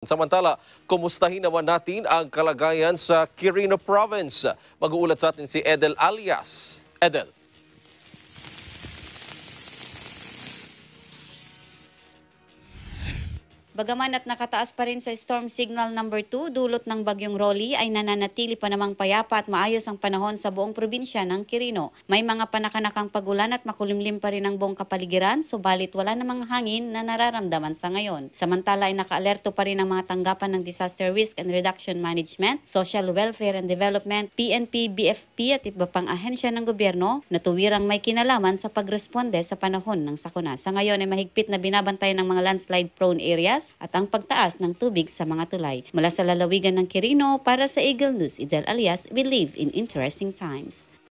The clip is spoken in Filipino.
Samantala, kumustahin naman natin ang kalagayan sa Quirino Province. Mag-uulat sa atin si Edel Alias. Edel. Bagaman at nakataas pa rin sa storm signal number 2 dulot ng bagyong Rolly ay nananatili pa namang payapa at maayos ang panahon sa buong probinsya ng Quirino. May mga panakanakang pagulan at makulimlim pa rin ang buong kapaligiran subalit wala namang hangin na nararamdaman sa ngayon. Samantala ay nakaalerto pa rin ang mga tanggapan ng Disaster Risk and Reduction Management, Social Welfare and Development, PNP, BFP at iba pang ahensya ng gobyerno na tuwirang may kinalaman sa pagresponde sa panahon ng sakuna. Sa ngayon ay mahigpit na binabantayan ng mga landslide prone areas at ang pagtaas ng tubig sa mga tulay. Mula sa lalawigan ng Quirino, para sa Eagle News, Idel Alias, we live in interesting times.